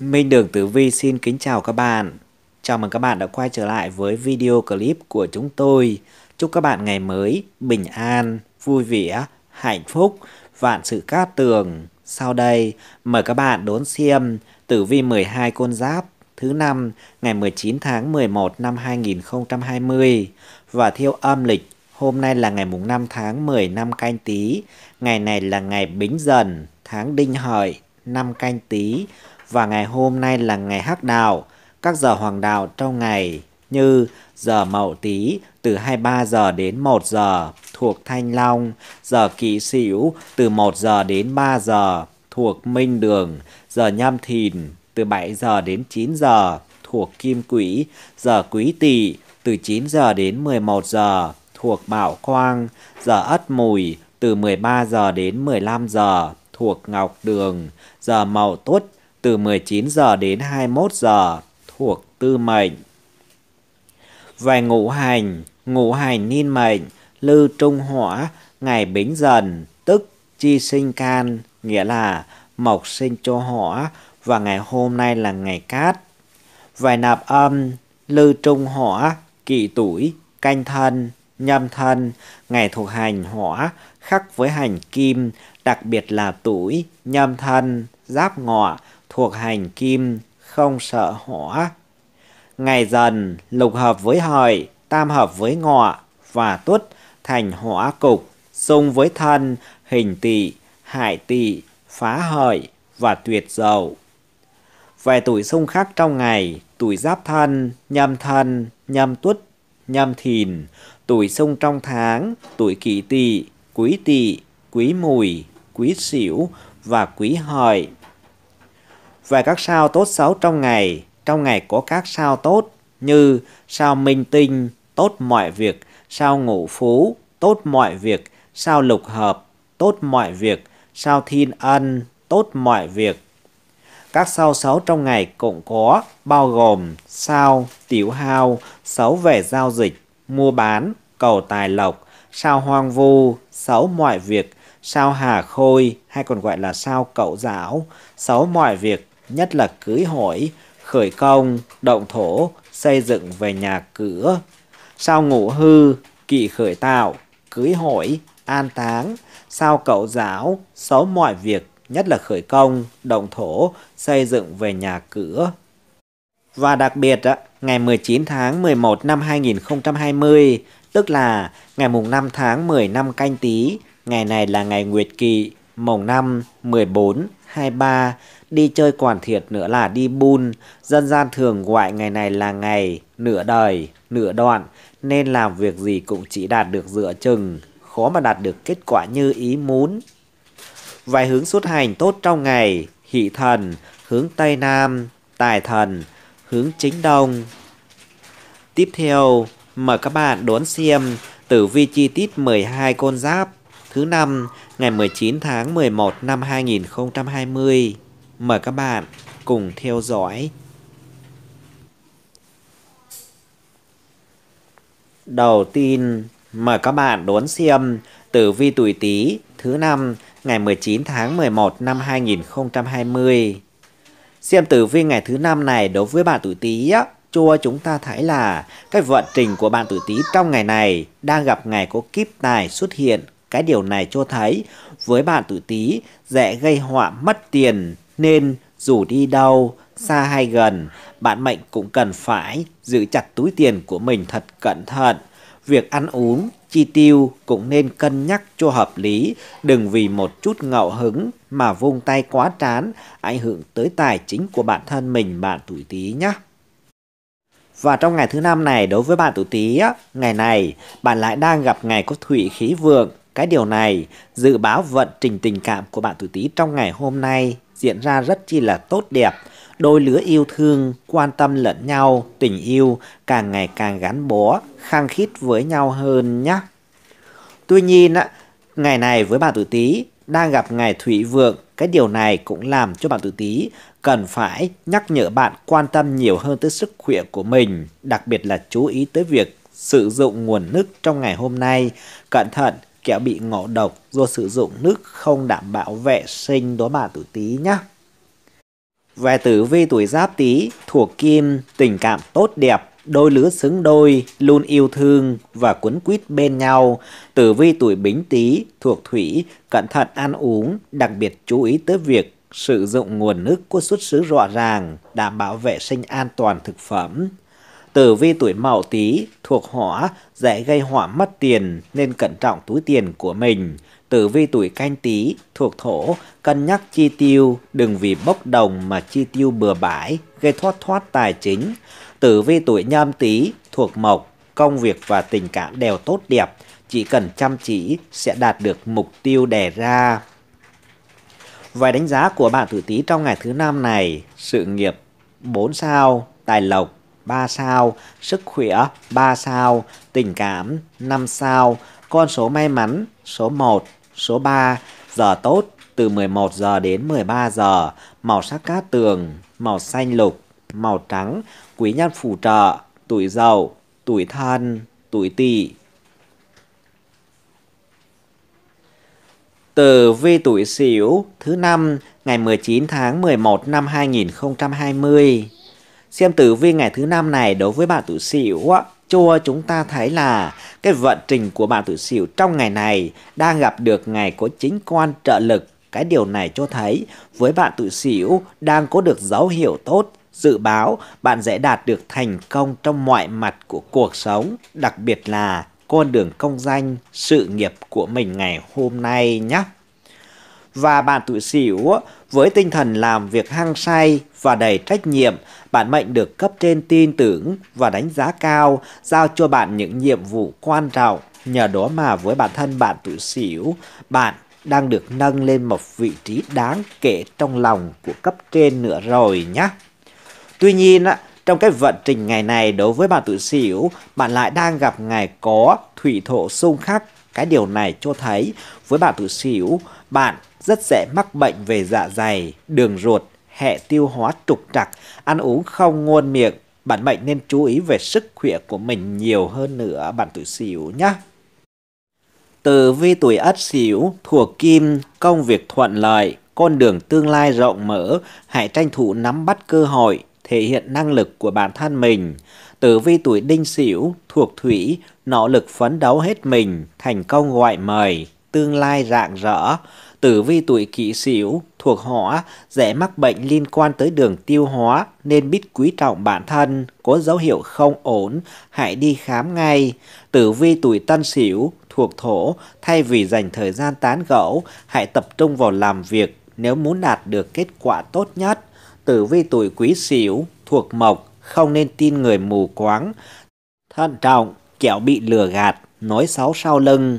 Minh Đường Tử Vi xin kính chào các bạn. Chào mừng các bạn đã quay trở lại với video clip của chúng tôi. Chúc các bạn ngày mới bình an, vui vẻ, hạnh phúc, vạn sự cát tường. Sau đây, mời các bạn đón xem Tử Vi 12 con giáp thứ năm ngày 19 tháng 11 năm 2020 và theo âm lịch Hôm nay là ngày mùng 5 tháng 10 năm canh tý. ngày này là ngày bính dần, tháng đinh hợi, năm canh tý và ngày hôm nay là ngày hắc đạo, các giờ hoàng đạo trong ngày như giờ mậu tý từ 23 giờ đến 1 giờ thuộc Thanh Long, giờ kỵ sửu từ 1 giờ đến 3 giờ thuộc Minh Đường, giờ nhâm thìn từ 7 giờ đến 9 giờ thuộc Kim Quỹ, giờ Quý Tỵ từ 9 giờ đến 11 giờ thuộc Bảo Quang, giờ Ất Mùi từ 13 giờ đến 15 giờ thuộc Ngọc Đường, giờ Mậu Tuất từ 19 giờ đến 21 giờ thuộc tư mệnh. Về ngũ hành, ngũ hành niên mệnh, lư trung hỏa, ngày bính dần, tức chi sinh can, nghĩa là mộc sinh cho hỏa và ngày hôm nay là ngày cát. Về nạp âm, lư trung hỏa, kỵ tuổi, canh thân, nhâm thân, ngày thuộc hành hỏa, khắc với hành kim, đặc biệt là tuổi, nhâm thân, giáp ngọ, thuộc hành kim, không sợ hỏa. Ngày dần, lục hợp với hợi, tam hợp với ngọ và tuất thành hỏa cục, xung với thân, hình tỵ, hại tỵ, phá hợi và tuyệt dầu Về tuổi xung khắc trong ngày, tuổi giáp thân, nhâm thân, nhâm tuất, nhâm thìn, tuổi xung trong tháng, tuổi kỷ tỵ, quý tỵ, quý mùi, quý sửu và quý hợi và các sao tốt xấu trong ngày. Trong ngày có các sao tốt như sao minh tinh, tốt mọi việc, sao ngũ phú, tốt mọi việc, sao lục hợp, tốt mọi việc, sao thiên ân, tốt mọi việc. Các sao xấu trong ngày cũng có bao gồm sao tiểu hao, xấu về giao dịch, mua bán, cầu tài lộc, sao hoang vu, xấu mọi việc, sao hà khôi hay còn gọi là sao cậu giáo, xấu mọi việc, nhất là cưới hỏi, khởi công, động thổ, xây dựng về nhà cửa. Sao ngủ hư, kỵ khởi tạo, cưới hỏi, an táng, sao cậu giáo, xấu mọi việc, nhất là khởi công, động thổ, xây dựng về nhà cửa. Và đặc biệt, ngày 19 tháng 11 năm 2020, tức là ngày mùng 5 tháng 10 năm canh tí, ngày này là ngày Nguyệt Kỵ, mùng 5, 14, 23, Đi chơi quản thiệt nữa là đi bùn dân gian thường gọi ngày này là ngày, nửa đời, nửa đoạn, nên làm việc gì cũng chỉ đạt được dựa chừng, khó mà đạt được kết quả như ý muốn. Vài hướng xuất hành tốt trong ngày, hỷ thần, hướng Tây Nam, tài thần, hướng chính đông. Tiếp theo, mời các bạn đón xem tử vi chi tiết 12 con giáp thứ năm ngày 19 tháng 11 năm 2020. Mời các bạn cùng theo dõi. Đầu tiên, mời các bạn đón xem tử vi tuổi Tý thứ năm ngày 19 tháng 11 năm 2020. Xem tử vi ngày thứ năm này đối với bạn tuổi Tý á, cho chúng ta thấy là cái vận trình của bạn tuổi Tý trong ngày này đang gặp ngày có kiếp tài xuất hiện. Cái điều này cho thấy với bạn tuổi Tý dễ gây họa mất tiền nên dù đi đâu, xa hay gần, bạn mệnh cũng cần phải giữ chặt túi tiền của mình thật cẩn thận. Việc ăn uống, chi tiêu cũng nên cân nhắc cho hợp lý, đừng vì một chút ngạo hứng mà vung tay quá trán ảnh hưởng tới tài chính của bản thân mình bạn tuổi tí nhé. Và trong ngày thứ năm này đối với bạn tuổi tí, ngày này bạn lại đang gặp ngày có thủy khí vượng. Cái điều này dự báo vận trình tình cảm của bạn tuổi tí trong ngày hôm nay diễn ra rất chi là tốt đẹp. Đôi lứa yêu thương, quan tâm lẫn nhau, tình yêu càng ngày càng gắn bó, khăng khít với nhau hơn nhé. Tuy nhiên, ngày này với bạn tử tí đang gặp ngày thủy vượng, cái điều này cũng làm cho bạn tử tí cần phải nhắc nhở bạn quan tâm nhiều hơn tới sức khỏe của mình, đặc biệt là chú ý tới việc sử dụng nguồn nước trong ngày hôm nay. Cẩn thận kẻo bị ngộ độc do sử dụng nước không đảm bảo vệ sinh đối bà tuổi tí nhé. Về tử vi tuổi giáp tí, thuộc kim, tình cảm tốt đẹp, đôi lứa xứng đôi, luôn yêu thương và quấn quýt bên nhau. Tử vi tuổi bính tí, thuộc thủy, cẩn thận ăn uống, đặc biệt chú ý tới việc sử dụng nguồn nước có xuất xứ rõ ràng, đảm bảo vệ sinh an toàn thực phẩm. Tử vi tuổi Mậu Tý thuộc hỏa, dễ gây hỏa mất tiền nên cẩn trọng túi tiền của mình. Tử vi tuổi Canh Tý thuộc thổ, cân nhắc chi tiêu, đừng vì bốc đồng mà chi tiêu bừa bãi, gây thoát thoát tài chính. Tử vi tuổi Nhâm Tý thuộc mộc, công việc và tình cảm đều tốt đẹp, chỉ cần chăm chỉ sẽ đạt được mục tiêu đề ra. Vài đánh giá của bạn tử Tý trong ngày thứ năm này, sự nghiệp 4 sao, tài lộc 3 sao, sức khỏe 3 sao, tình cảm 5 sao, con số may mắn số 1, số 3, giờ tốt từ 11 giờ đến 13 giờ, màu sắc cát tường, màu xanh lục, màu trắng, quý nhân phù trợ, tuổi giàu tuổi thân, tuổi tỵ. từ vi tuổi Sửu thứ năm ngày 19 tháng 11 năm 2020. Xem tử vi ngày thứ năm này đối với bạn tử xỉu á, cho chúng ta thấy là cái vận trình của bạn tử xỉu trong ngày này đang gặp được ngày có chính quan trợ lực. Cái điều này cho thấy với bạn tử xỉu đang có được dấu hiệu tốt dự báo bạn sẽ đạt được thành công trong mọi mặt của cuộc sống, đặc biệt là con đường công danh, sự nghiệp của mình ngày hôm nay nhé và bạn tuổi sửu với tinh thần làm việc hăng say và đầy trách nhiệm, bạn mệnh được cấp trên tin tưởng và đánh giá cao, giao cho bạn những nhiệm vụ quan trọng. Nhờ đó mà với bản thân bạn tuổi sửu, bạn đang được nâng lên một vị trí đáng kể trong lòng của cấp trên nữa rồi nhé. Tuy nhiên, trong cái vận trình ngày này đối với bạn tuổi sửu, bạn lại đang gặp ngày có thủy thổ xung khắc. Cái điều này cho thấy với bạn tuổi sửu, bạn rất dễ mắc bệnh về dạ dày, đường ruột, hệ tiêu hóa trục trặc, ăn uống không ngon miệng. Bạn bệnh nên chú ý về sức khỏe của mình nhiều hơn nữa bạn tuổi Sửu nhé. Từ vi tuổi Ất Sửu thuộc Kim, công việc thuận lợi, con đường tương lai rộng mở, hãy tranh thủ nắm bắt cơ hội, thể hiện năng lực của bản thân mình. Tử vi tuổi đinh sửu thuộc thủy, nỗ lực phấn đấu hết mình, thành công gọi mời, tương lai rạng rỡ tử vi tuổi kỷ sửu thuộc hỏa dễ mắc bệnh liên quan tới đường tiêu hóa nên biết quý trọng bản thân, có dấu hiệu không ổn, hãy đi khám ngay. Tử vi tuổi tân sửu thuộc thổ, thay vì dành thời gian tán gẫu, hãy tập trung vào làm việc nếu muốn đạt được kết quả tốt nhất. Tử vi tuổi quý sửu thuộc mộc, không nên tin người mù quáng. Thận trọng, kẻo bị lừa gạt, nói xấu sau lưng.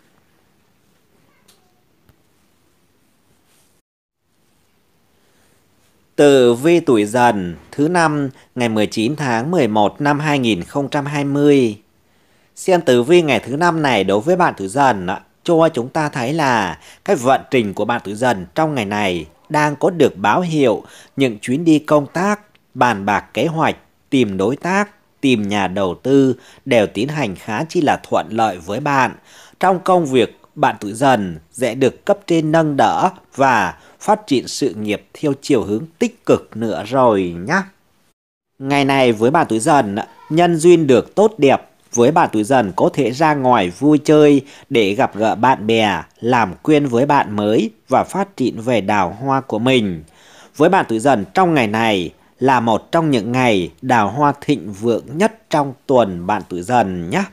Tử vi tuổi dần thứ năm ngày 19 tháng 11 năm 2020. Xem tử vi ngày thứ năm này đối với bạn tuổi dần cho chúng ta thấy là cái vận trình của bạn tuổi dần trong ngày này đang có được báo hiệu những chuyến đi công tác, bàn bạc kế hoạch, tìm đối tác, tìm nhà đầu tư đều tiến hành khá chi là thuận lợi với bạn. Trong công việc bạn tuổi dần sẽ được cấp trên nâng đỡ và phát triển sự nghiệp theo chiều hướng tích cực nữa rồi nhá. Ngày này với bạn tuổi dần, nhân duyên được tốt đẹp, với bạn tuổi dần có thể ra ngoài vui chơi để gặp gỡ bạn bè, làm quen với bạn mới và phát triển về đào hoa của mình. Với bạn tuổi dần trong ngày này là một trong những ngày đào hoa thịnh vượng nhất trong tuần bạn tuổi dần nhé.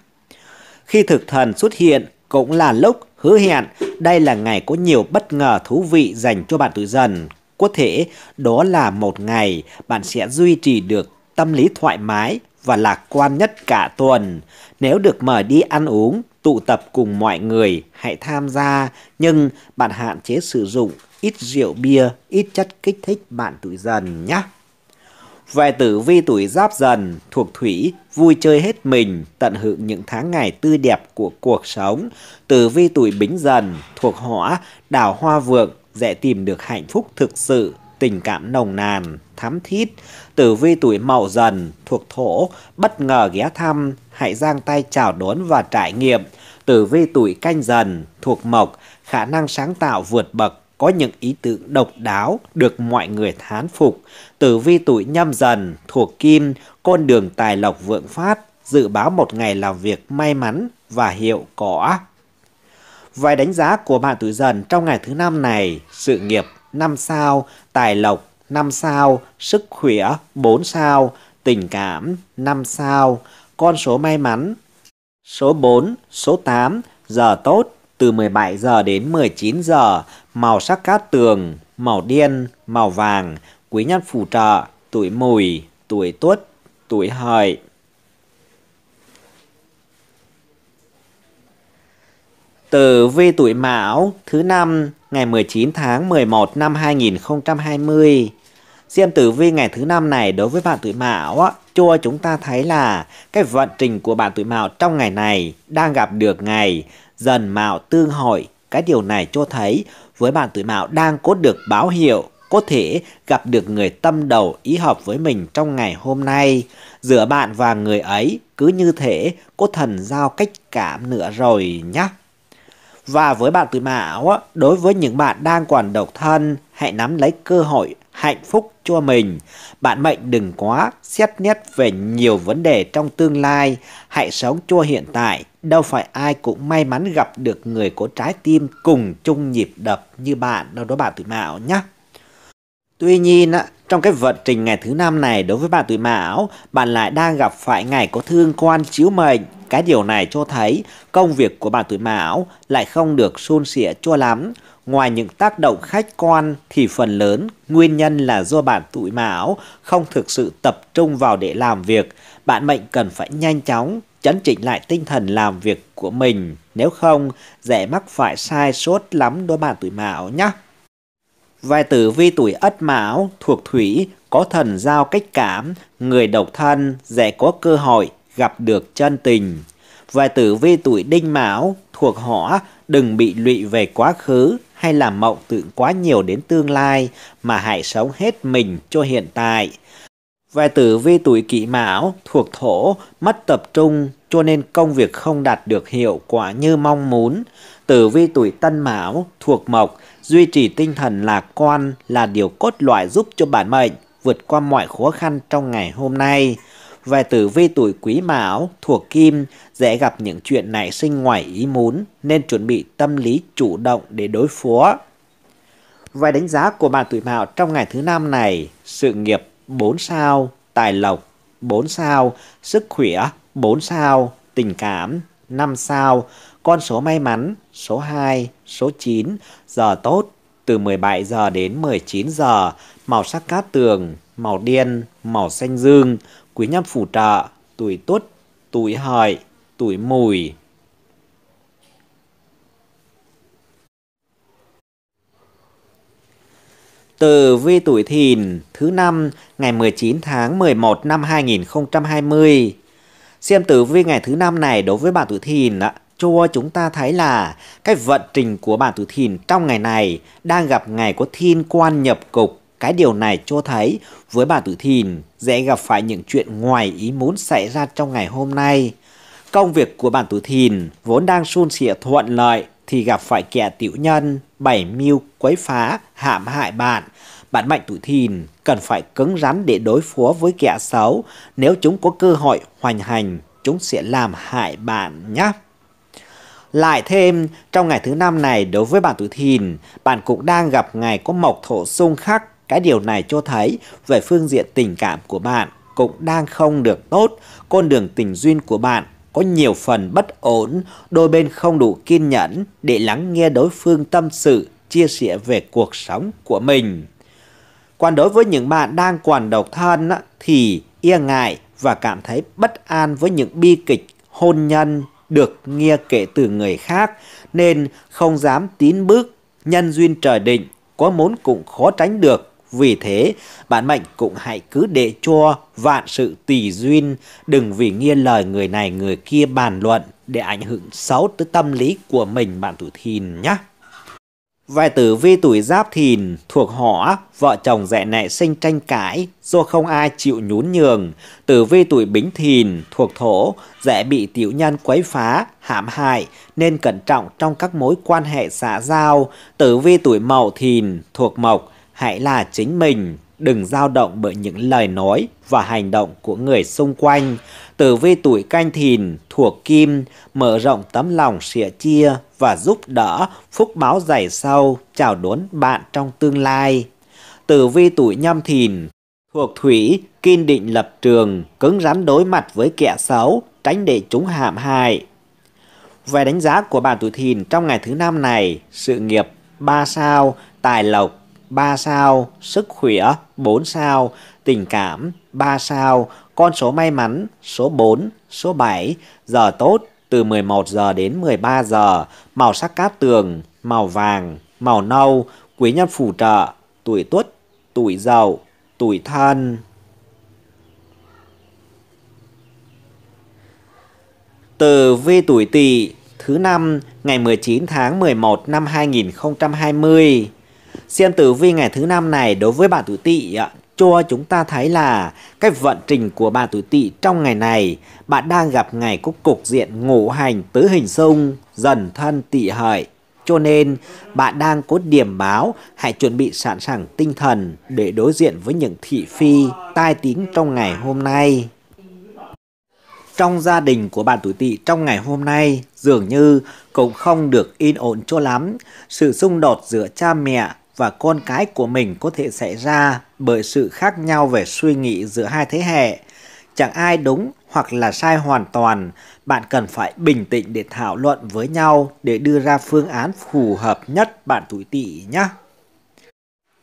Khi thực thần xuất hiện cũng là lúc hứa hẹn đây là ngày có nhiều bất ngờ thú vị dành cho bạn tuổi dần. Có thể đó là một ngày bạn sẽ duy trì được tâm lý thoải mái và lạc quan nhất cả tuần. Nếu được mời đi ăn uống, tụ tập cùng mọi người, hãy tham gia, nhưng bạn hạn chế sử dụng ít rượu bia, ít chất kích thích bạn tuổi dần nhé. Về tử vi tuổi giáp dần, thuộc thủy, vui chơi hết mình, tận hưởng những tháng ngày tươi đẹp của cuộc sống. Tử vi tuổi bính dần, thuộc hỏa, đào hoa vượng, dễ tìm được hạnh phúc thực sự, tình cảm nồng nàn, thắm thít. Tử vi tuổi mậu dần, thuộc thổ, bất ngờ ghé thăm, hãy giang tay chào đón và trải nghiệm. Tử vi tuổi canh dần, thuộc mộc, khả năng sáng tạo vượt bậc, có những ý tưởng độc đáo được mọi người thán phục. Tử vi tuổi nhâm dần, thuộc kim, con đường tài lộc vượng phát, dự báo một ngày làm việc may mắn và hiệu quả. Vài đánh giá của bạn tuổi dần trong ngày thứ năm này, sự nghiệp 5 sao, tài lộc 5 sao, sức khỏe 4 sao, tình cảm 5 sao, con số may mắn số 4, số 8, giờ tốt từ 17 giờ đến 19 giờ, màu sắc cát tường, màu đen màu vàng, quý nhân phù trợ, tuổi mùi, tuổi tuất, tuổi hợi. từ vi tuổi Mão thứ năm ngày 19 tháng 11 năm 2020. Xem tử vi ngày thứ năm này đối với bạn tuổi Mão á, cho chúng ta thấy là cái vận trình của bạn tuổi Mão trong ngày này đang gặp được ngày dần mạo tương hội. Cái điều này cho thấy với bạn tuổi mạo đang có được báo hiệu có thể gặp được người tâm đầu ý hợp với mình trong ngày hôm nay. Giữa bạn và người ấy cứ như thế có thần giao cách cảm nữa rồi nhé. Và với bạn tuổi Mão, đối với những bạn đang còn độc thân, hãy nắm lấy cơ hội hạnh phúc cho mình. Bạn mệnh đừng quá xét nét về nhiều vấn đề trong tương lai, hãy sống cho hiện tại. Đâu phải ai cũng may mắn gặp được người có trái tim cùng chung nhịp đập như bạn đâu đó bạn tuổi mão nhé. Tuy nhiên trong cái vận trình ngày thứ năm này đối với bạn tuổi mão, bạn lại đang gặp phải ngày có thương quan chiếu mệnh. Cái điều này cho thấy công việc của bạn tuổi mão lại không được suôn sẻ cho lắm. Ngoài những tác động khách quan thì phần lớn nguyên nhân là do bạn tuổi mão không thực sự tập trung vào để làm việc. Bạn mệnh cần phải nhanh chóng chấn chỉnh lại tinh thần làm việc của mình. Nếu không, dễ mắc phải sai sốt lắm đối bạn tuổi mão nhé. Vài tử vi tuổi ất mão thuộc thủy có thần giao cách cảm, người độc thân dễ có cơ hội gặp được chân tình. Vài tử vi tuổi đinh mão thuộc hỏa đừng bị lụy về quá khứ hay làm mộng tượng quá nhiều đến tương lai mà hãy sống hết mình cho hiện tại. Vài tử vi tuổi kỷ mão thuộc thổ mất tập trung cho nên công việc không đạt được hiệu quả như mong muốn. Tử vi tuổi tân mão thuộc mộc Duy trì tinh thần lạc quan là điều cốt loại giúp cho bản mệnh vượt qua mọi khó khăn trong ngày hôm nay. Về tử vi tuổi quý mão thuộc kim dễ gặp những chuyện nảy sinh ngoài ý muốn nên chuẩn bị tâm lý chủ động để đối phó. Về đánh giá của bạn tuổi mão trong ngày thứ năm này, sự nghiệp 4 sao, tài lộc 4 sao, sức khỏe 4 sao, tình cảm 5 sao, con số may mắn, số 2, số 9, giờ tốt, từ 17 giờ đến 19 giờ, màu sắc cát tường, màu đen, màu xanh dương, quý nhân phù trợ, tuổi tuất, tuổi hợi, tuổi mùi. Từ vi tuổi thìn thứ năm ngày 19 tháng 11 năm 2020. Xem tử vi ngày thứ năm này đối với bạn tuổi thìn ạ cho chúng ta thấy là cái vận trình của bản tuổi thìn trong ngày này đang gặp ngày có thiên quan nhập cục. Cái điều này cho thấy với bản tuổi thìn dễ gặp phải những chuyện ngoài ý muốn xảy ra trong ngày hôm nay. Công việc của bản tuổi thìn vốn đang suôn sẻ thuận lợi thì gặp phải kẻ tiểu nhân, bảy mưu quấy phá, hãm hại bạn. Bạn mạnh tuổi thìn cần phải cứng rắn để đối phó với kẻ xấu. Nếu chúng có cơ hội hoành hành, chúng sẽ làm hại bạn nhé. Lại thêm, trong ngày thứ năm này đối với bạn tuổi thìn, bạn cũng đang gặp ngày có mộc thổ xung khắc. Cái điều này cho thấy về phương diện tình cảm của bạn cũng đang không được tốt. Con đường tình duyên của bạn có nhiều phần bất ổn, đôi bên không đủ kiên nhẫn để lắng nghe đối phương tâm sự, chia sẻ về cuộc sống của mình. Còn đối với những bạn đang quản độc thân thì e ngại và cảm thấy bất an với những bi kịch hôn nhân được nghe kể từ người khác nên không dám tín bước, nhân duyên trời định, có muốn cũng khó tránh được. Vì thế, bạn mệnh cũng hãy cứ để cho vạn sự tùy duyên, đừng vì nghe lời người này người kia bàn luận để ảnh hưởng xấu tới tâm lý của mình bạn tuổi thìn nhé. Vài tử vi tuổi giáp thìn thuộc họ, vợ chồng dẹ nệ sinh tranh cãi do không ai chịu nhún nhường. Tử vi tuổi bính thìn thuộc thổ, dễ bị tiểu nhân quấy phá, hãm hại nên cẩn trọng trong các mối quan hệ xã giao. Tử vi tuổi mậu thìn thuộc mộc, hãy là chính mình, đừng dao động bởi những lời nói và hành động của người xung quanh. Tử vi tuổi canh thìn thuộc kim, mở rộng tấm lòng sẻ chia và giúp đỡ, phúc báo dày sâu, chào đón bạn trong tương lai. Tử vi tuổi nhâm thìn thuộc thủy, kiên định lập trường, cứng rắn đối mặt với kẻ xấu, tránh để chúng hãm hại. Về đánh giá của bạn tuổi thìn trong ngày thứ năm này, sự nghiệp 3 sao, tài lộc 3 sao, sức khỏe 4 sao, tình cảm 3 sao, con số may mắn số 4, số 7, giờ tốt từ 11 giờ đến 13 giờ, màu sắc cát tường, màu vàng, màu nâu, quý nhân phù trợ, tuổi tuất, tuổi dậu, tuổi thân. Từ vi tuổi tỵ thứ năm ngày 19 tháng 11 năm 2020 Xem tử vi ngày thứ năm này đối với bạn tuổi tỵ cho chúng ta thấy là cái vận trình của bạn tuổi tỵ trong ngày này bạn đang gặp ngày cúc cục diện ngũ hành tứ hình xung dần thân tỵ hợi cho nên bạn đang có điểm báo hãy chuẩn bị sẵn sàng tinh thần để đối diện với những thị phi tai tiếng trong ngày hôm nay trong gia đình của bạn tuổi tỵ trong ngày hôm nay dường như cũng không được yên ổn cho lắm. Sự xung đột giữa cha mẹ, và con cái của mình có thể xảy ra bởi sự khác nhau về suy nghĩ giữa hai thế hệ. Chẳng ai đúng hoặc là sai hoàn toàn, bạn cần phải bình tĩnh để thảo luận với nhau để đưa ra phương án phù hợp nhất bạn tuổi tỵ nhé.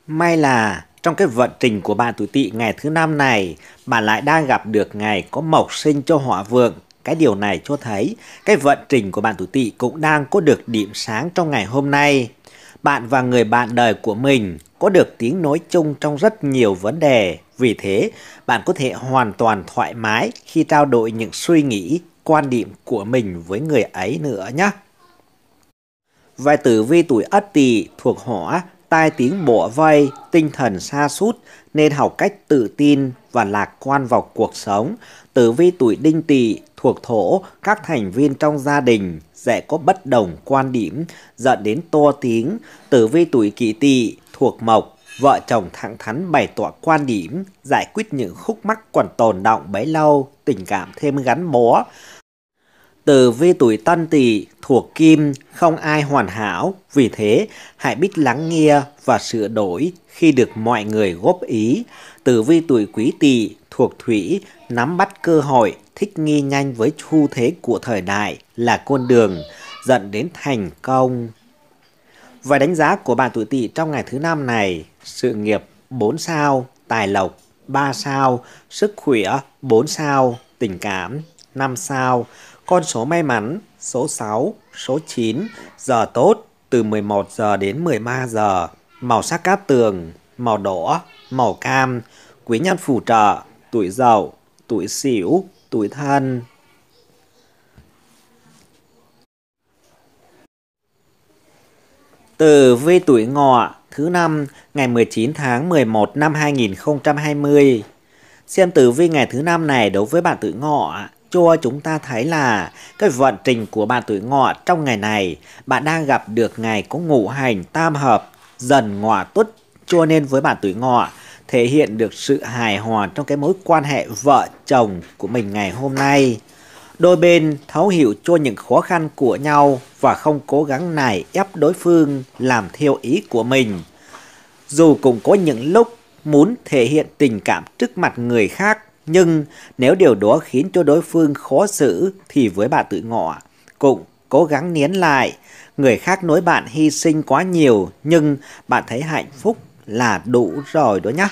May là trong cái vận trình của bạn tuổi tỵ ngày thứ năm này, bạn lại đang gặp được ngày có mộc sinh cho hỏa vượng. Cái điều này cho thấy cái vận trình của bạn tuổi tỵ cũng đang có được điểm sáng trong ngày hôm nay. Bạn và người bạn đời của mình có được tiếng nói chung trong rất nhiều vấn đề. Vì thế, bạn có thể hoàn toàn thoải mái khi trao đổi những suy nghĩ, quan điểm của mình với người ấy nữa nhé. Vài tử vi tuổi Ất Tỵ thuộc hỏa, tai tiếng bộ vây, tinh thần xa sút nên học cách tự tin và lạc quan vào cuộc sống. Tử vi tuổi Đinh Tỵ thuộc thổ, các thành viên trong gia đình sẽ có bất đồng quan điểm dẫn đến to tiếng, tử vi tuổi kỷ tỵ thuộc mộc, vợ chồng thẳng thắn bày tỏ quan điểm, giải quyết những khúc mắc còn tồn động bấy lâu, tình cảm thêm gắn bó. Tử vi tuổi tân tỵ thuộc kim, không ai hoàn hảo, vì thế hãy biết lắng nghe và sửa đổi khi được mọi người góp ý. Tử vi tuổi quý tỵ thuộc thủy, nắm bắt cơ hội, thích nghi nhanh với xu thế của thời đại là con đường dẫn đến thành công. Vài đánh giá của bạn tuổi tỵ trong ngày thứ năm này, sự nghiệp 4 sao, tài lộc 3 sao, sức khỏe 4 sao, tình cảm 5 sao, con số may mắn số 6, số 9, giờ tốt từ 11 giờ đến 13 giờ, màu sắc cát tường, màu đỏ, màu cam, quý nhân phù trợ, tuổi dậu, tuổi xỉu tuổi thân Từ vi tuổi ngọ thứ năm ngày 19 tháng 11 năm 2020. Xem tử vi ngày thứ năm này đối với bạn tuổi ngọ cho chúng ta thấy là cái vận trình của bạn tuổi ngọ trong ngày này bạn đang gặp được ngày có ngũ hành tam hợp dần ngọ tuất cho nên với bạn tuổi ngọ thể hiện được sự hài hòa trong cái mối quan hệ vợ chồng của mình ngày hôm nay. Đôi bên thấu hiểu cho những khó khăn của nhau và không cố gắng nài ép đối phương làm theo ý của mình. Dù cũng có những lúc muốn thể hiện tình cảm trước mặt người khác, nhưng nếu điều đó khiến cho đối phương khó xử thì với bà tự ngọ cũng cố gắng nén lại. Người khác nói bạn hy sinh quá nhiều nhưng bạn thấy hạnh phúc là đủ rồi đó nhá.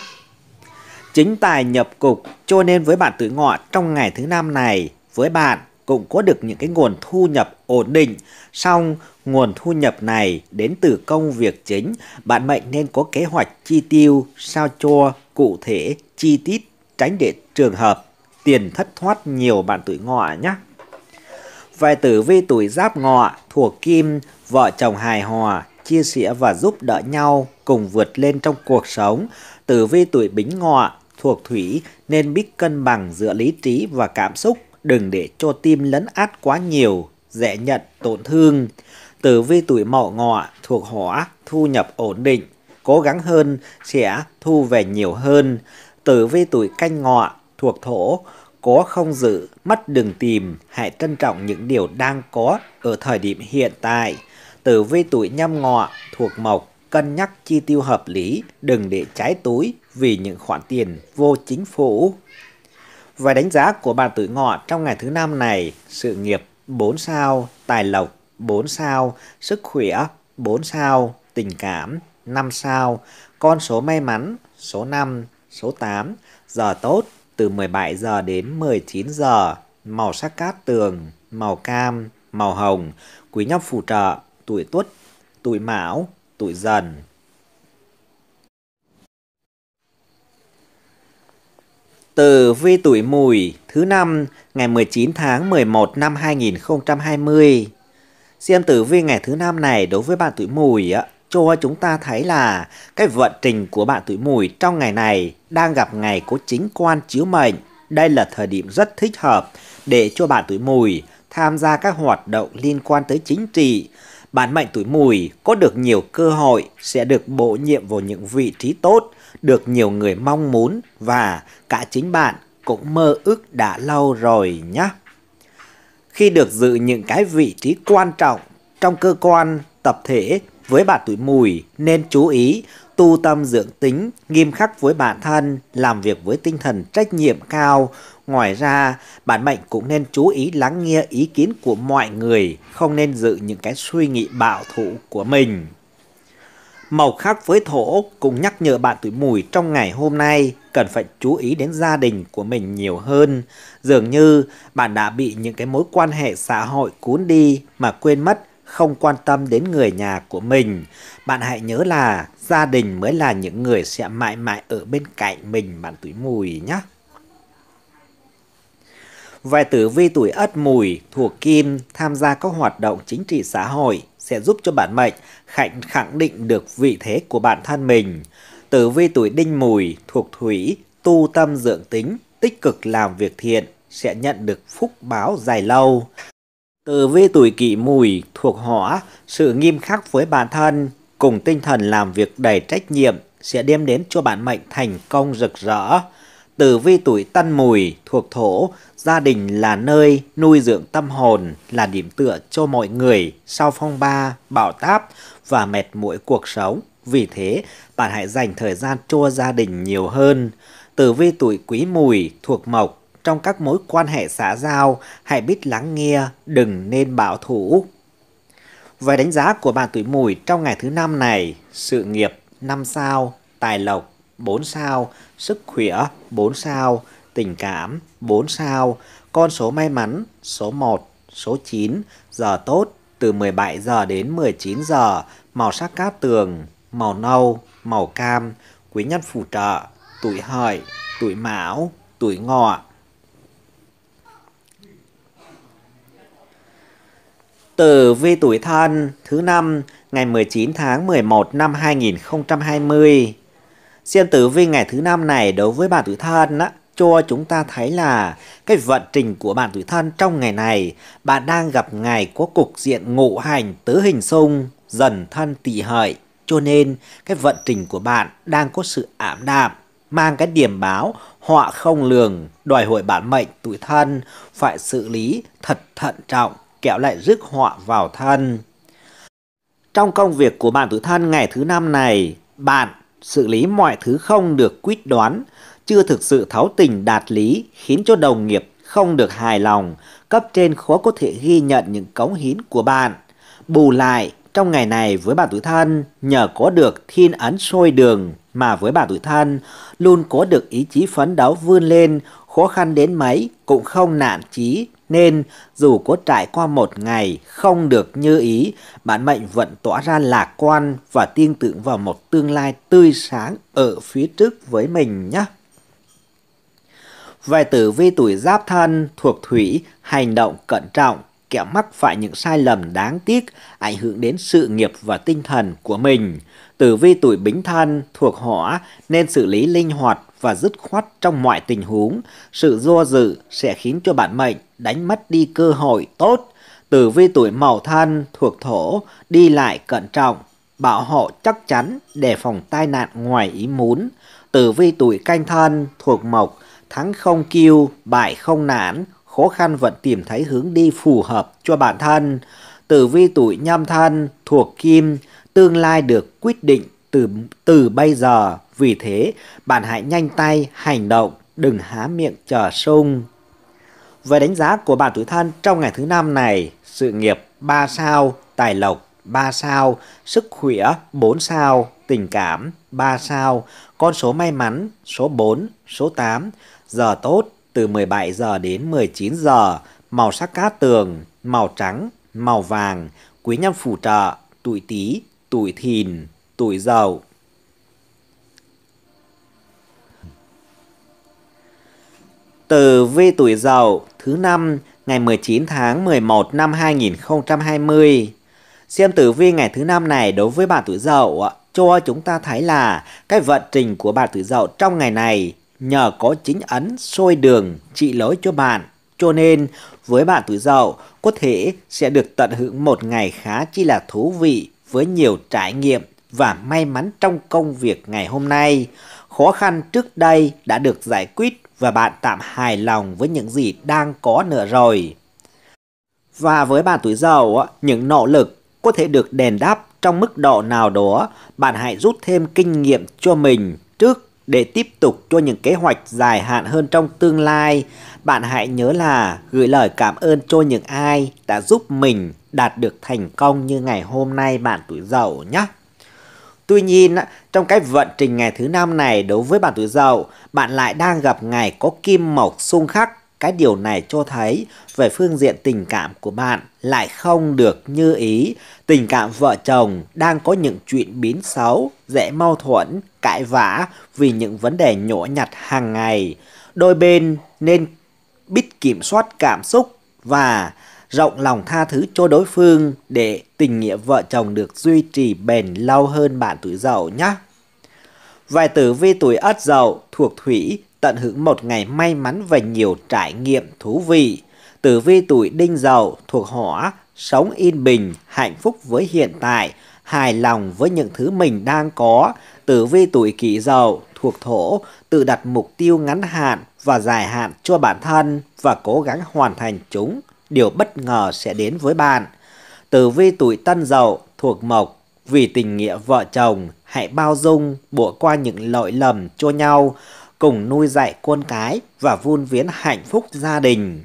Chính tài nhập cục cho nên với bạn tuổi ngọ trong ngày thứ năm này với bạn cũng có được những cái nguồn thu nhập ổn định. Song nguồn thu nhập này đến từ công việc chính, bạn mệnh nên có kế hoạch chi tiêu sao cho cụ thể chi tiết tránh để trường hợp tiền thất thoát nhiều bạn tuổi ngọ nhé. Về tử vi tuổi giáp ngọ thuộc kim, vợ chồng hài hòa, chia sẻ và giúp đỡ nhau cùng vượt lên trong cuộc sống. Tử vi tuổi bính ngọ thuộc thủy nên biết cân bằng giữa lý trí và cảm xúc, đừng để cho tim lấn át quá nhiều, dễ nhận tổn thương. Tử vi tuổi mậu ngọ thuộc hỏa, thu nhập ổn định, cố gắng hơn sẽ thu về nhiều hơn. Tử vi tuổi canh ngọ thuộc thổ, có không giữ, mất đừng tìm, hãy trân trọng những điều đang có ở thời điểm hiện tại. Tử vi tuổi nhâm ngọ thuộc mộc, cân nhắc chi tiêu hợp lý, đừng để trái túi vì những khoản tiền vô chính phủ. Và đánh giá của bạn tuổi ngọ trong ngày thứ năm này, sự nghiệp 4 sao, tài lộc 4 sao, sức khỏe 4 sao, tình cảm 5 sao, con số may mắn số 5, số 8, giờ tốt từ 17 giờ đến 19 giờ, màu sắc cát tường, màu cam, màu hồng, quý nhân phù trợ, tuổi tuất, tuổi mão, tuổi dần. Từ vi tuổi mùi thứ năm ngày 19 tháng 11 năm 2020. Xem tử vi ngày thứ năm này đối với bạn tuổi mùi á, cho chúng ta thấy là cái vận trình của bạn tuổi mùi trong ngày này đang gặp ngày có chính quan chiếu mệnh. Đây là thời điểm rất thích hợp để cho bạn tuổi mùi tham gia các hoạt động liên quan tới chính trị, Bản mệnh tuổi mùi có được nhiều cơ hội sẽ được bổ nhiệm vào những vị trí tốt, được nhiều người mong muốn và cả chính bạn cũng mơ ước đã lâu rồi nhé. Khi được giữ những cái vị trí quan trọng trong cơ quan, tập thể với bạn tuổi mùi nên chú ý tu tâm dưỡng tính, nghiêm khắc với bản thân, làm việc với tinh thần trách nhiệm cao, Ngoài ra, bạn mệnh cũng nên chú ý lắng nghe ý kiến của mọi người, không nên dự những cái suy nghĩ bạo thủ của mình. Màu khác với thổ cũng nhắc nhở bạn tuổi mùi trong ngày hôm nay cần phải chú ý đến gia đình của mình nhiều hơn. Dường như bạn đã bị những cái mối quan hệ xã hội cuốn đi mà quên mất không quan tâm đến người nhà của mình. Bạn hãy nhớ là gia đình mới là những người sẽ mãi mãi ở bên cạnh mình bạn tuổi mùi nhé. Vài tử vi tuổi ất mùi thuộc kim tham gia các hoạt động chính trị xã hội sẽ giúp cho bản mệnh khạnh khẳng định được vị thế của bản thân mình. Tử vi tuổi đinh mùi thuộc thủy tu tâm dưỡng tính, tích cực làm việc thiện sẽ nhận được phúc báo dài lâu. Tử vi tuổi kỷ mùi thuộc hỏa, sự nghiêm khắc với bản thân cùng tinh thần làm việc đầy trách nhiệm sẽ đem đến cho bản mệnh thành công rực rỡ tử vi tuổi tân mùi thuộc thổ, gia đình là nơi nuôi dưỡng tâm hồn, là điểm tựa cho mọi người sau phong ba, bão táp và mệt mỏi cuộc sống. Vì thế, bạn hãy dành thời gian cho gia đình nhiều hơn. Tử vi tuổi quý mùi thuộc mộc, trong các mối quan hệ xã giao, hãy biết lắng nghe, đừng nên bảo thủ. Về đánh giá của bạn tuổi mùi trong ngày thứ năm này, sự nghiệp năm sao, tài lộc 4 sao, sức khỏe 4 sao, tình cảm 4 sao, con số may mắn số 1, số 9, giờ tốt từ 17 giờ đến 19 giờ, màu sắc cát tường, màu nâu, màu cam, quý nhân phù trợ, tuổi hợi, tuổi mão, tuổi ngọ. Tử vi tuổi thân thứ năm ngày 19 tháng 11 năm 2020 Xuyên tử vi ngày thứ năm này đối với bạn tuổi thân á, cho chúng ta thấy là cái vận trình của bạn tuổi thân trong ngày này, bạn đang gặp ngày có cục diện ngộ hành tứ hình xung, dần thân tỵ hợi. Cho nên cái vận trình của bạn đang có sự ảm đạm, mang cái điểm báo họa không lường, đòi hỏi bản mệnh tuổi thân phải xử lý thật thận trọng, kẹo lại rước họa vào thân. Trong công việc của bạn tuổi thân ngày thứ năm này, bạn xử lý mọi thứ không được quyết đoán, chưa thực sự tháo tình đạt lý, khiến cho đồng nghiệp không được hài lòng, cấp trên khó có thể ghi nhận những cống hiến của bạn. Bù lại, trong ngày này với bạn tuổi thân, nhờ có được thiên ấn sôi đường mà với bạn tuổi thân, luôn có được ý chí phấn đấu vươn lên, khó khăn đến mấy cũng không nản chí, nên dù có trải qua một ngày không được như ý, bản mệnh vẫn tỏa ra lạc quan và tin tưởng vào một tương lai tươi sáng ở phía trước với mình nhé. Về tử vi tuổi giáp thân thuộc thủy, hành động cẩn trọng, kẻo mắc phải những sai lầm đáng tiếc ảnh hưởng đến sự nghiệp và tinh thần của mình. Tử vi tuổi bính thân thuộc hỏa nên xử lý linh hoạt và dứt khoát trong mọi tình huống. Sự do dự sẽ khiến cho bạn mệnh đánh mất đi cơ hội tốt. Tử vi tuổi mậu thân thuộc thổ đi lại cẩn trọng, bảo hộ chắc chắn để phòng tai nạn ngoài ý muốn. Tử vi tuổi canh thân thuộc mộc thắng không kiêu, bại không nản, khó khăn vẫn tìm thấy hướng đi phù hợp cho bản thân. Tử vi tuổi nhâm thân thuộc kim, tương lai được quyết định từ từ bây giờ. Vì thế, bạn hãy nhanh tay hành động, đừng há miệng chờ sung. Về đánh giá của bạn tuổi thân trong ngày thứ năm này, sự nghiệp 3 sao, tài lộc 3 sao, sức khỏe 4 sao, tình cảm 3 sao, con số may mắn số 4, số 8, giờ tốt từ 17 giờ đến 19 giờ, màu sắc cát tường, màu trắng, màu vàng, quý nhân phù trợ, tuổi tý, tuổi thìn, tuổi dậu. Từ vi tuổi dậu thứ năm ngày 19 tháng 11 năm 2020. Xem tử vi ngày thứ năm này đối với bạn tuổi dậu cho chúng ta thấy là cái vận trình của bạn tuổi dậu trong ngày này nhờ có chính ấn soi đường trị lối cho bạn. Cho nên, với bạn tuổi dậu, có thể sẽ được tận hưởng một ngày khá chi là thú vị với nhiều trải nghiệm và may mắn trong công việc ngày hôm nay. Khó khăn trước đây đã được giải quyết và bạn tạm hài lòng với những gì đang có nữa rồi. Và với bạn tuổi dậu, những nỗ lực có thể được đền đáp trong mức độ nào đó, bạn hãy rút thêm kinh nghiệm cho mình trước để tiếp tục cho những kế hoạch dài hạn hơn trong tương lai, bạn hãy nhớ là gửi lời cảm ơn cho những ai đã giúp mình đạt được thành công như ngày hôm nay bạn tuổi dậu nhé. Tuy nhiên, trong cái vận trình ngày thứ năm này đối với bạn tuổi dậu, bạn lại đang gặp ngày có kim mộc xung khắc cái điều này cho thấy về phương diện tình cảm của bạn lại không được như ý. Tình cảm vợ chồng đang có những chuyện biến xấu, dễ mâu thuẫn, cãi vã vì những vấn đề nhỏ nhặt hàng ngày. Đôi bên nên biết kiểm soát cảm xúc và rộng lòng tha thứ cho đối phương để tình nghĩa vợ chồng được duy trì bền lâu hơn bạn tuổi dậu nhé. Vài tử vi tuổi ất dậu thuộc thủy tận hưởng một ngày may mắn và nhiều trải nghiệm thú vị. Tử vi tuổi đinh dậu thuộc hỏa, sống yên bình, hạnh phúc với hiện tại, hài lòng với những thứ mình đang có. Tử vi tuổi kỷ dậu thuộc thổ, tự đặt mục tiêu ngắn hạn và dài hạn cho bản thân và cố gắng hoàn thành chúng. Điều bất ngờ sẽ đến với bạn. Tử vi tuổi tân dậu thuộc mộc, vì tình nghĩa vợ chồng, hãy bao dung, bỏ qua những lỗi lầm cho nhau cùng nuôi dạy con cái và vun viễn hạnh phúc gia đình.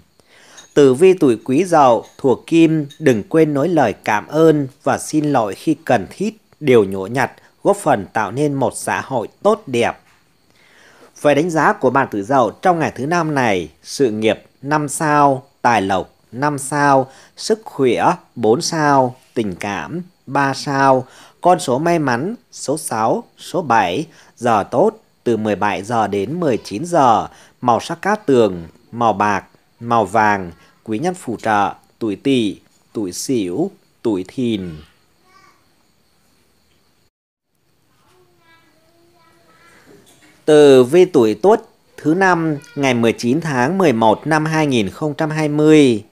Tử vi tuổi quý dậu thuộc kim đừng quên nói lời cảm ơn và xin lỗi khi cần thiết đều nhổ nhặt góp phần tạo nên một xã hội tốt đẹp. Về đánh giá của bạn tử dậu trong ngày thứ năm này, sự nghiệp 5 sao, tài lộc 5 sao, sức khỏe 4 sao, tình cảm 3 sao, con số may mắn số 6, số 7, giờ tốt từ 17 giờ đến 19 giờ, màu sắc cát tường, màu bạc, màu vàng, quý nhân phù trợ, tuổi tỵ, tuổi sửu, tuổi thìn. Từ vi tuổi tuất thứ năm ngày 19 tháng 11 năm 2020.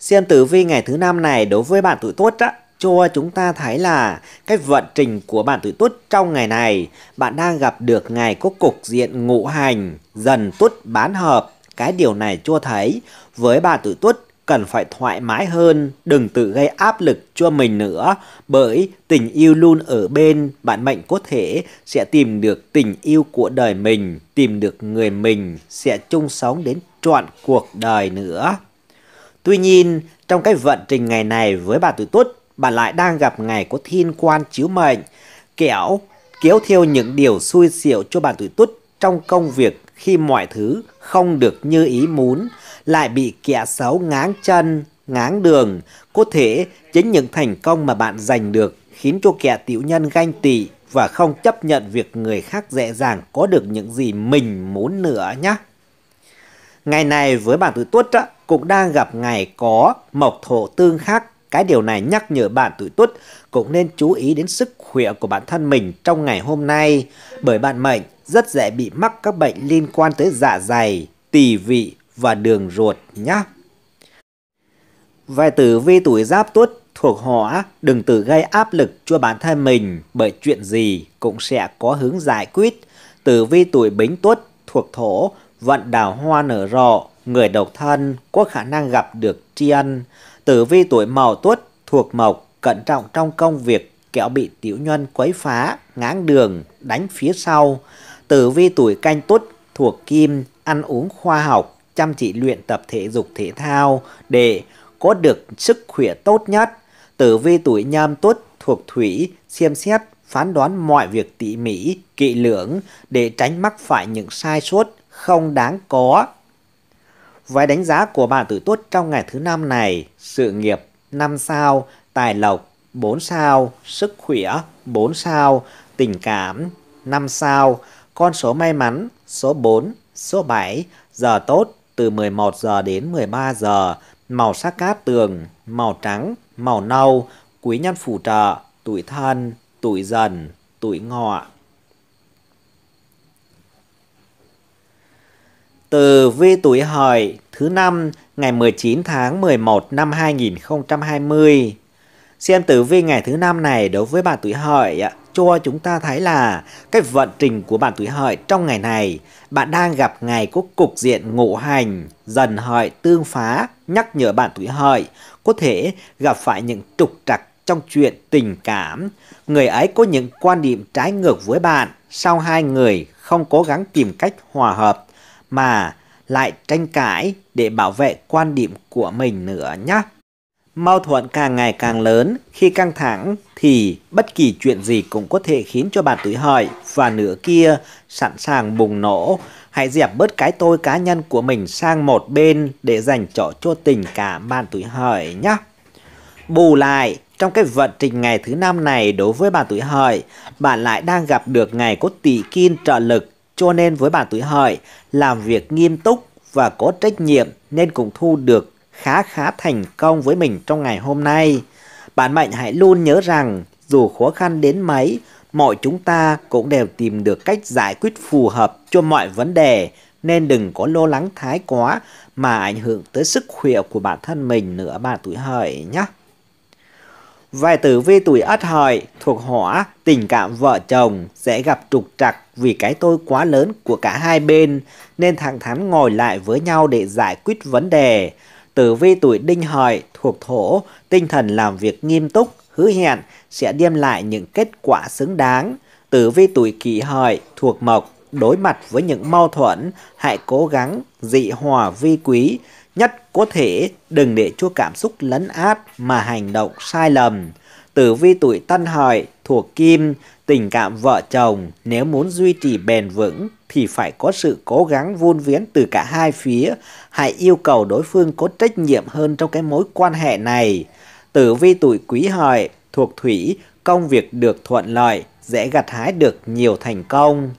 Xem tử vi ngày thứ năm này đối với bạn tuổi tuất á cho chúng ta thấy là cái vận trình của bạn tuổi tuất trong ngày này, bạn đang gặp được ngày có cục diện ngũ hành, dần tuất bán hợp. Cái điều này cho thấy với bạn tuổi tuất cần phải thoải mái hơn, đừng tự gây áp lực cho mình nữa, bởi tình yêu luôn ở bên, bạn mệnh có thể sẽ tìm được tình yêu của đời mình, tìm được người mình, sẽ chung sống đến trọn cuộc đời nữa. Tuy nhiên, trong cái vận trình ngày này với bà tuổi Tuất, bà lại đang gặp ngày có thiên quan chiếu mệnh, kẻo kéo theo những điều xui xẻo cho bà tuổi tuất trong công việc khi mọi thứ không được như ý muốn, lại bị kẻ xấu ngáng chân, ngáng đường. Có thể chính những thành công mà bạn giành được khiến cho kẻ tiểu nhân ganh tị và không chấp nhận việc người khác dễ dàng có được những gì mình muốn nữa nhé. Ngày này với bạn tuổi tuất cũng đang gặp ngày có mộc thổ tương khắc cái điều này nhắc nhở bạn tuổi tuất cũng nên chú ý đến sức khỏe của bản thân mình trong ngày hôm nay bởi bạn mệnh rất dễ bị mắc các bệnh liên quan tới dạ dày, tỳ vị và đường ruột nhé. vài tử vi tuổi giáp tuất thuộc hỏa, đừng tự gây áp lực cho bản thân mình bởi chuyện gì cũng sẽ có hướng giải quyết. Tử vi tuổi bính tuất thuộc thổ, vận đào hoa nở rộ, người độc thân có khả năng gặp được tri ân. Tử vi tuổi mậu tuất thuộc mộc, cẩn trọng trong công việc, kẻo bị tiểu nhân quấy phá, ngáng đường, đánh phía sau. Tử vi tuổi canh tuất thuộc kim, ăn uống khoa học, chăm chỉ luyện tập thể dục thể thao để có được sức khỏe tốt nhất. Tử vi tuổi nhâm tuất thuộc thủy, xem xét, phán đoán mọi việc tỉ mỉ, kỹ lưỡng để tránh mắc phải những sai sót không đáng có với đánh giá của bạn tuổi Tuất trong ngày thứ năm này, sự nghiệp 5 sao, tài lộc 4 sao, sức khỏe 4 sao, tình cảm 5 sao, con số may mắn số 4, số 7, giờ tốt từ 11 giờ đến 13 giờ, màu sắc cát tường, màu trắng, màu nâu, quý nhân phù trợ, tuổi thân, tuổi dần, tuổi ngọ. từ vi tuổi hợi thứ năm ngày 19 tháng 11 năm 2020. Xem tử vi ngày thứ năm này đối với bạn tuổi hợi cho chúng ta thấy là cái vận trình của bạn tuổi hợi trong ngày này bạn đang gặp ngày có cục diện ngộ hành dần hợi tương phá nhắc nhở bạn tuổi hợi có thể gặp phải những trục trặc trong chuyện tình cảm người ấy có những quan điểm trái ngược với bạn sau hai người không cố gắng tìm cách hòa hợp mà lại tranh cãi để bảo vệ quan điểm của mình nữa nhé. Mâu thuẫn càng ngày càng lớn, khi căng thẳng thì bất kỳ chuyện gì cũng có thể khiến cho bạn tuổi hợi và nửa kia sẵn sàng bùng nổ. Hãy dẹp bớt cái tôi cá nhân của mình sang một bên để dành chỗ cho tình cảm bạn tuổi hợi nhé. Bù lại, trong cái vận trình ngày thứ năm này đối với bạn tuổi hợi, bạn lại đang gặp được ngày có tỷ kim trợ lực cho nên với bạn tuổi hợi, làm việc nghiêm túc và có trách nhiệm nên cũng thu được khá khá thành công với mình trong ngày hôm nay. Bạn mệnh hãy luôn nhớ rằng dù khó khăn đến mấy, mọi chúng ta cũng đều tìm được cách giải quyết phù hợp cho mọi vấn đề nên đừng có lo lắng thái quá mà ảnh hưởng tới sức khỏe của bản thân mình nữa bạn tuổi hợi nhé. Vài tử vi tuổi ất hợi thuộc hỏa, tình cảm vợ chồng sẽ gặp trục trặc vì cái tôi quá lớn của cả hai bên nên thẳng thắn ngồi lại với nhau để giải quyết vấn đề. Tử vi tuổi đinh hợi thuộc thổ, tinh thần làm việc nghiêm túc, hứa hẹn sẽ đem lại những kết quả xứng đáng. Tử vi tuổi kỷ hợi thuộc mộc, đối mặt với những mâu thuẫn, hãy cố gắng dị hòa vi quý, nhất có thể đừng để cho cảm xúc lấn át mà hành động sai lầm. Tử vi tuổi tân hợi thuộc kim, tình cảm vợ chồng nếu muốn duy trì bền vững thì phải có sự cố gắng vun viễn từ cả hai phía. Hãy yêu cầu đối phương có trách nhiệm hơn trong cái mối quan hệ này. Tử vi tuổi quý hợi thuộc thủy, công việc được thuận lợi, dễ gặt hái được nhiều thành công.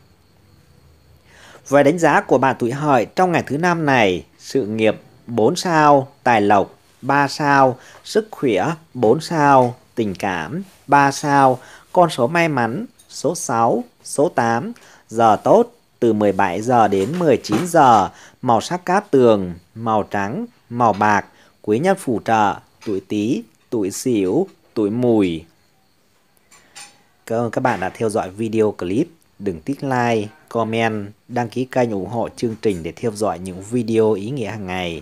Về đánh giá của bạn tuổi hợi trong ngày thứ năm này, sự nghiệp 4 sao, tài lộc 3 sao, sức khỏe 4 sao, tình cảm 3 sao, con số may mắn số 6, số 8, giờ tốt từ 17 giờ đến 19 giờ, màu sắc cát tường, màu trắng, màu bạc, quý nhân phù trợ, tuổi Tý, tuổi Sửu, tuổi Mùi. Cảm ơn các bạn đã theo dõi video clip. Đừng tích like, comment, đăng ký kênh ủng hộ chương trình để theo dõi những video ý nghĩa hàng ngày.